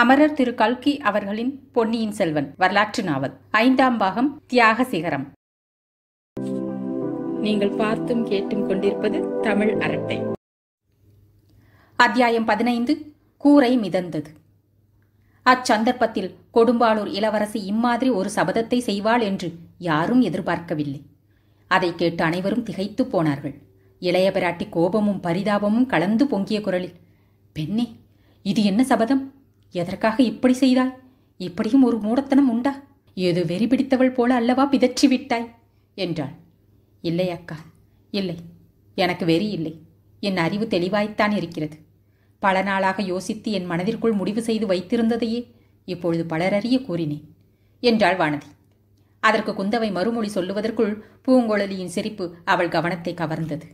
அமரர் திரு கல்கி அவர்களின் பொன்னியின் செல்வன் வரலாற்று நாவல் ஐந்தாம் பாகம் தியாக சிகரம் நீங்கள் பார்த்தும் கேட்டும் கொண்டிருப்பது தமிழ் அரட்டை அத்தியாயம் பதினைந்து கூரை மிதந்தது அச்சந்தர்ப்பத்தில் கொடும்பாளூர் இளவரசி இம்மாதிரி ஒரு சபதத்தை செய்வாள் என்று யாரும் எதிர்பார்க்கவில்லை அதை கேட்டு அனைவரும் திகைத்து போனார்கள் இளைய பிராட்டி கோபமும் பரிதாபமும் கலந்து பொங்கிய குரலில் பெண்ணே இது என்ன சபதம் எதற்காக இப்படி செய்தாய் இப்படியும் ஒரு மூடத்தனம் உண்டா ஏதோ வெறி பிடித்தவள் போல அல்லவா பிதற்றி விட்டாய் என்றாள் இல்லை அக்கா இல்லை எனக்கு வெறி இல்லை என் அறிவு தெளிவாய்த்தான் இருக்கிறது பல நாளாக யோசித்து என் மனதிற்குள் முடிவு செய்து வைத்திருந்ததையே இப்பொழுது பலரறிய கூறினேன் என்றாள் வானதி அதற்கு குந்தவை மறுமொழி சொல்லுவதற்குள் பூங்குழலியின் சிரிப்பு அவள் கவனத்தை கவர்ந்தது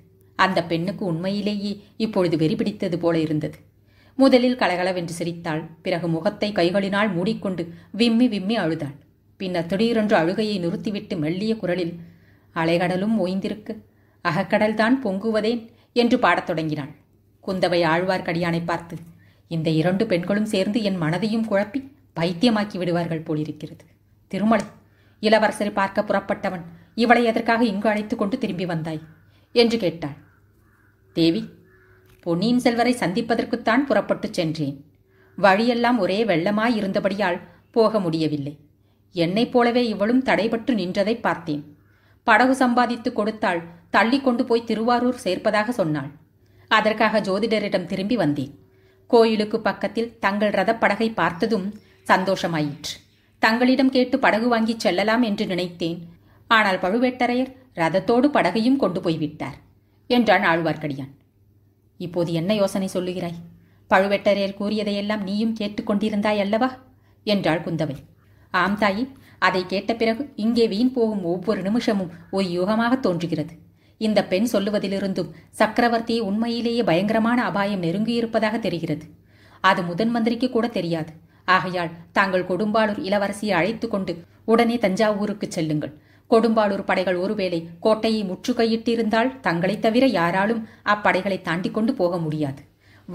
அந்த பெண்ணுக்கு உண்மையிலேயே இப்பொழுது வெறி பிடித்தது போல இருந்தது முதலில் கலகலவென்று சிரித்தாள் பிறகு முகத்தை கைகளினால் மூடிக்கொண்டு விம்மி விம்மி அழுதாள் பின்னர் திடீரென்று அழுகையை நிறுத்திவிட்டு மெல்லிய குரலில் அலைகடலும் ஓய்ந்திருக்கு அகக்கடல்தான் பொங்குவதேன் என்று பாடத் தொடங்கினாள் குந்தவை ஆழ்வார்க்கடியானை பார்த்து இந்த இரண்டு பெண்களும் சேர்ந்து என் மனதையும் குழப்பி பைத்தியமாக்கி விடுவார்கள் போலிருக்கிறது திருமலை இளவரசரை பார்க்க புறப்பட்டவன் இவளை எதற்காக இங்கு அழைத்துக் கொண்டு திரும்பி வந்தாய் என்று கேட்டாள் தேவி பொன்னியின் செல்வரை சந்திப்பதற்குத்தான் புறப்பட்டுச் சென்றேன் வழியெல்லாம் ஒரே வெள்ளமாயிருந்தபடியால் போக முடியவில்லை என்னைப் போலவே இவளும் தடைபட்டு நின்றதை பார்த்தேன் படகு சம்பாதித்து கொடுத்தாள் தள்ளி கொண்டு போய் திருவாரூர் சேர்ப்பதாக சொன்னாள் அதற்காக ஜோதிடரிடம் திரும்பி வந்தேன் கோயிலுக்கு பக்கத்தில் தங்கள் ரதப்படகை பார்த்ததும் சந்தோஷமாயிற்று தங்களிடம் கேட்டு படகு வாங்கி செல்லலாம் என்று நினைத்தேன் ஆனால் பழுவேட்டரையர் ரதத்தோடு படகையும் கொண்டு போய்விட்டார் என்றான் ஆழ்வார்க்கடியான் இப்போது என்ன யோசனை சொல்லுகிறாய் பழுவேட்டரையர் கூறியதையெல்லாம் நீயும் கேட்டுக்கொண்டிருந்தாய் அல்லவா என்றாள் குந்தவை ஆம் தாயி அதை கேட்ட பிறகு இங்கே வீண் போகும் ஒவ்வொரு நிமிஷமும் ஒரு யுகமாக தோன்றுகிறது இந்த பெண் சொல்லுவதிலிருந்தும் சக்கரவர்த்தியை உண்மையிலேயே பயங்கரமான அபாயம் நெருங்கியிருப்பதாக தெரிகிறது அது முதன் மந்திரிக்கு கூட தெரியாது ஆகையால் தாங்கள் கொடும்பாளூர் இளவரசியை அழைத்துக்கொண்டு கொண்டு உடனே தஞ்சாவூருக்கு செல்லுங்கள் கொடும்பாளூர் படைகள் ஒருவேளை கோட்டையை முற்றுகையிட்டிருந்தால் தங்களைத் தவிர யாராலும் அப்படைகளை தாண்டி கொண்டு போக முடியாது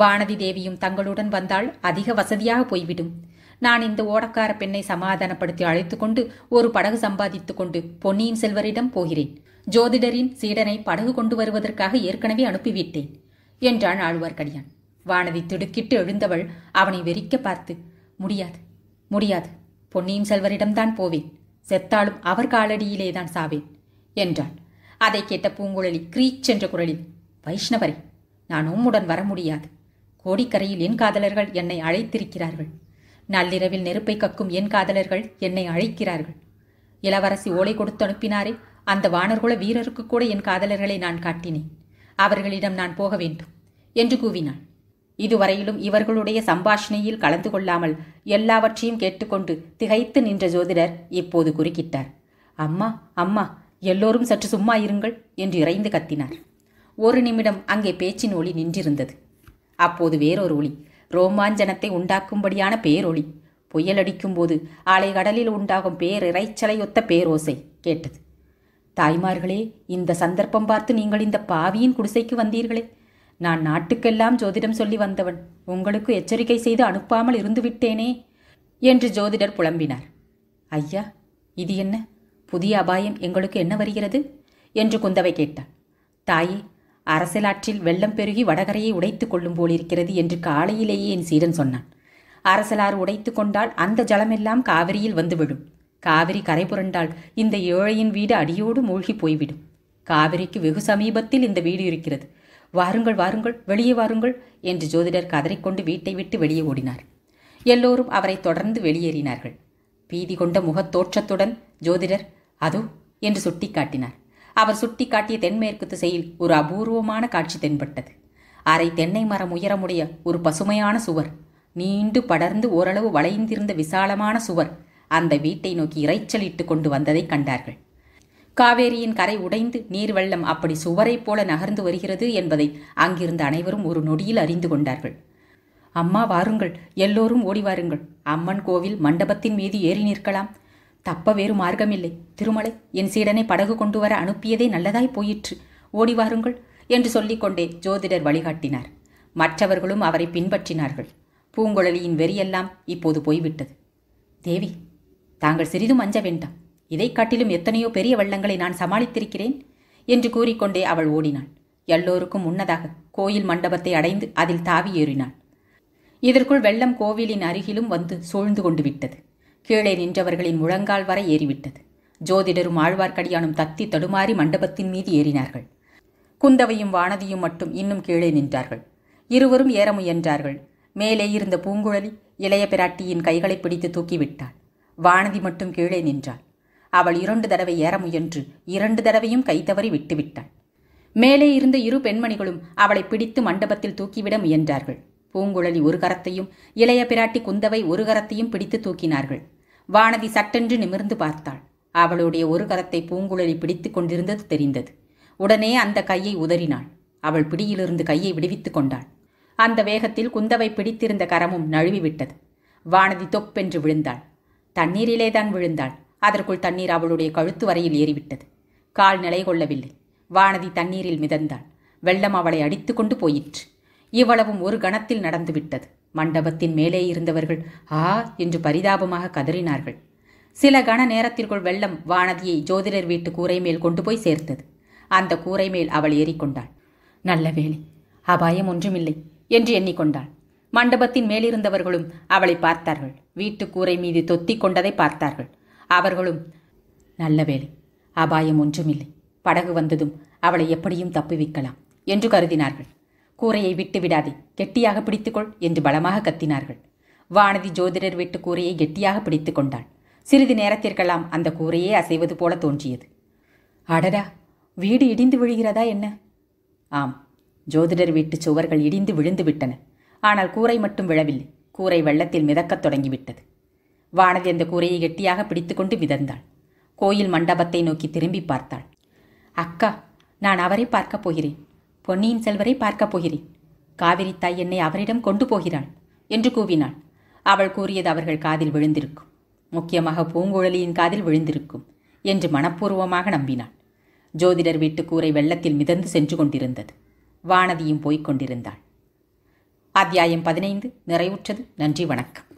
வானதி தேவியும் தங்களுடன் வந்தால் அதிக வசதியாக போய்விடும் நான் இந்த ஓடக்கார பெண்ணை சமாதானப்படுத்தி அழைத்துக் கொண்டு ஒரு படகு சம்பாதித்துக் கொண்டு பொன்னியின் செல்வரிடம் போகிறேன் ஜோதிடரின் சீடனை படகு கொண்டு வருவதற்காக ஏற்கனவே அனுப்பிவிட்டேன் என்றான் ஆழ்வார்க்கடியான் வானதி திடுக்கிட்டு எழுந்தவள் அவனை வெறிக்க பார்த்து முடியாது முடியாது பொன்னியின் செல்வரிடம்தான் போவேன் செத்தாலும் அவர் காலடியிலேதான் சாவேன் என்றாள் அதை கேட்ட பூங்குழலி கிரீச் என்ற குரலில் வைஷ்ணவரே நான் உம்முடன் வர முடியாது கோடிக்கரையில் என் காதலர்கள் என்னை அழைத்திருக்கிறார்கள் நள்ளிரவில் நெருப்பை கக்கும் என் காதலர்கள் என்னை அழைக்கிறார்கள் இளவரசி ஓலை கொடுத்து அனுப்பினாரே அந்த வானர்குல வீரருக்கு கூட என் காதலர்களை நான் காட்டினேன் அவர்களிடம் நான் போக வேண்டும் என்று கூவினாள் இதுவரையிலும் இவர்களுடைய சம்பாஷணையில் கலந்து கொள்ளாமல் எல்லாவற்றையும் கேட்டுக்கொண்டு திகைத்து நின்ற ஜோதிடர் இப்போது குறுக்கிட்டார் அம்மா அம்மா எல்லோரும் சற்று சும்மா இருங்கள் என்று இறைந்து கத்தினார் ஒரு நிமிடம் அங்கே பேச்சின் ஒளி நின்றிருந்தது அப்போது வேறொரு ஒளி ரோமாஞ்சனத்தை உண்டாக்கும்படியான பேரொளி புயலடிக்கும் போது ஆலை கடலில் உண்டாகும் பேரிரைச்சலையொத்த பேரோசை கேட்டது தாய்மார்களே இந்த சந்தர்ப்பம் பார்த்து நீங்கள் இந்த பாவியின் குடிசைக்கு வந்தீர்களே நான் நாட்டுக்கெல்லாம் ஜோதிடம் சொல்லி வந்தவன் உங்களுக்கு எச்சரிக்கை செய்து அனுப்பாமல் இருந்துவிட்டேனே என்று ஜோதிடர் புலம்பினார் ஐயா இது என்ன புதிய அபாயம் எங்களுக்கு என்ன வருகிறது என்று குந்தவை கேட்டான் தாயே அரசலாற்றில் வெள்ளம் பெருகி வடகரையை உடைத்துக் கொள்ளும் போலிருக்கிறது என்று காலையிலேயே என் சீடன் சொன்னான் அரசலாறு உடைத்துக் கொண்டால் அந்த ஜலமெல்லாம் காவிரியில் வந்துவிடும் காவிரி கரை புரண்டால் இந்த ஏழையின் வீடு அடியோடு மூழ்கி போய்விடும் காவிரிக்கு வெகு சமீபத்தில் இந்த வீடு இருக்கிறது வாருங்கள் வாருங்கள் வெளியே வாருங்கள் என்று ஜோதிடர் கதறிக்கொண்டு வீட்டை விட்டு வெளியே ஓடினார் எல்லோரும் அவரை தொடர்ந்து வெளியேறினார்கள் பீதி கொண்ட முகத் தோற்றத்துடன் ஜோதிடர் அதோ என்று சுட்டிக்காட்டினார் அவர் சுட்டிக்காட்டிய தென்மேற்கு திசையில் ஒரு அபூர்வமான காட்சி தென்பட்டது அரை தென்னை மரம் உயரமுடைய ஒரு பசுமையான சுவர் நீண்டு படர்ந்து ஓரளவு வளைந்திருந்த விசாலமான சுவர் அந்த வீட்டை நோக்கி இறைச்சலிட்டு கொண்டு வந்ததை கண்டார்கள் காவேரியின் கரை உடைந்து நீர்வெள்ளம் அப்படி சுவரைப் போல நகர்ந்து வருகிறது என்பதை அங்கிருந்த அனைவரும் ஒரு நொடியில் அறிந்து கொண்டார்கள் அம்மா வாருங்கள் எல்லோரும் ஓடி வாருங்கள் அம்மன் கோவில் மண்டபத்தின் மீது ஏறி நிற்கலாம் தப்ப வேறு மார்க்கமில்லை திருமலை என் சீடனை படகு கொண்டு வர அனுப்பியதே நல்லதாய் போயிற்று ஓடி வாருங்கள் என்று சொல்லிக்கொண்டே ஜோதிடர் வழிகாட்டினார் மற்றவர்களும் அவரை பின்பற்றினார்கள் பூங்குழலியின் வெறியெல்லாம் இப்போது போய்விட்டது தேவி தாங்கள் சிறிதும் அஞ்ச வேண்டாம் இதைக் காட்டிலும் எத்தனையோ பெரிய வெள்ளங்களை நான் சமாளித்திருக்கிறேன் என்று கூறிக்கொண்டே அவள் ஓடினாள் எல்லோருக்கும் முன்னதாக கோயில் மண்டபத்தை அடைந்து அதில் தாவி ஏறினாள் இதற்குள் வெள்ளம் கோவிலின் அருகிலும் வந்து சூழ்ந்து கொண்டு விட்டது கீழே நின்றவர்களின் முழங்கால் வரை ஏறிவிட்டது ஜோதிடரும் ஆழ்வார்க்கடியானும் தத்தி தடுமாறி மண்டபத்தின் மீது ஏறினார்கள் குந்தவையும் வானதியும் மட்டும் இன்னும் கீழே நின்றார்கள் இருவரும் ஏற முயன்றார்கள் மேலே இருந்த பூங்குழலி இளைய பிராட்டியின் கைகளை பிடித்து தூக்கிவிட்டாள் வானதி மட்டும் கீழே நின்றாள் அவள் இரண்டு தடவை ஏற முயன்று இரண்டு தடவையும் கைத்தவறி விட்டுவிட்டாள் மேலே இருந்த இரு பெண்மணிகளும் அவளை பிடித்து மண்டபத்தில் தூக்கிவிட முயன்றார்கள் பூங்குழலி ஒரு கரத்தையும் இளைய பிராட்டி குந்தவை ஒரு கரத்தையும் பிடித்து தூக்கினார்கள் வானதி சட்டென்று நிமிர்ந்து பார்த்தாள் அவளுடைய ஒரு கரத்தை பூங்குழலி பிடித்துக் கொண்டிருந்தது தெரிந்தது உடனே அந்த கையை உதறினாள் அவள் பிடியிலிருந்து கையை விடுவித்துக் கொண்டாள் அந்த வேகத்தில் குந்தவை பிடித்திருந்த கரமும் நழுவிவிட்டது வானதி தொப்பென்று விழுந்தாள் தண்ணீரிலேதான் விழுந்தாள் அதற்குள் தண்ணீர் அவளுடைய கழுத்து வரையில் ஏறிவிட்டது கால் நிலை கொள்ளவில்லை வானதி தண்ணீரில் மிதந்தாள் வெள்ளம் அவளை அடித்து கொண்டு போயிற்று இவ்வளவும் ஒரு கணத்தில் நடந்துவிட்டது மண்டபத்தின் மேலே இருந்தவர்கள் ஆ என்று பரிதாபமாக கதறினார்கள் சில கண நேரத்திற்குள் வெள்ளம் வானதியை ஜோதிடர் வீட்டு கூரை மேல் கொண்டு போய் சேர்த்தது அந்த கூரை மேல் அவள் ஏறிக்கொண்டாள் நல்ல வேலை அபாயம் ஒன்றுமில்லை என்று எண்ணிக்கொண்டாள் மண்டபத்தின் மேலிருந்தவர்களும் அவளை பார்த்தார்கள் வீட்டுக்கூரை கூரை மீது தொத்தி கொண்டதை பார்த்தார்கள் அவர்களும் நல்ல வேலை அபாயம் ஒன்றுமில்லை படகு வந்ததும் அவளை எப்படியும் தப்புவிக்கலாம் என்று கருதினார்கள் கூரையை விட்டு விடாதே கெட்டியாக பிடித்துக்கொள் என்று பலமாக கத்தினார்கள் வானதி ஜோதிடர் விட்டு கூரையை கெட்டியாக பிடித்து கொண்டாள் சிறிது நேரத்திற்கெல்லாம் அந்த கூரையே அசைவது போல தோன்றியது அடடா வீடு இடிந்து விழுகிறதா என்ன ஆம் ஜோதிடர் வீட்டு சுவர்கள் இடிந்து விழுந்து விட்டன ஆனால் கூரை மட்டும் விழவில்லை கூரை வெள்ளத்தில் மிதக்கத் தொடங்கிவிட்டது வானதி அந்த கூரையை கெட்டியாக பிடித்துக்கொண்டு மிதந்தாள் கோயில் மண்டபத்தை நோக்கி திரும்பி பார்த்தாள் அக்கா நான் அவரை பார்க்கப் போகிறேன் பொன்னியின் செல்வரை பார்க்கப் போகிறேன் காவிரி தாய் என்னை அவரிடம் கொண்டு போகிறாள் என்று கூவினாள் அவள் கூறியது அவர்கள் காதில் விழுந்திருக்கும் முக்கியமாக பூங்குழலியின் காதில் விழுந்திருக்கும் என்று மனப்பூர்வமாக நம்பினாள் ஜோதிடர் வீட்டு கூரை வெள்ளத்தில் மிதந்து சென்று கொண்டிருந்தது வானதியும் போய்க் கொண்டிருந்தாள் அத்தியாயம் பதினைந்து நிறைவுற்றது நன்றி வணக்கம்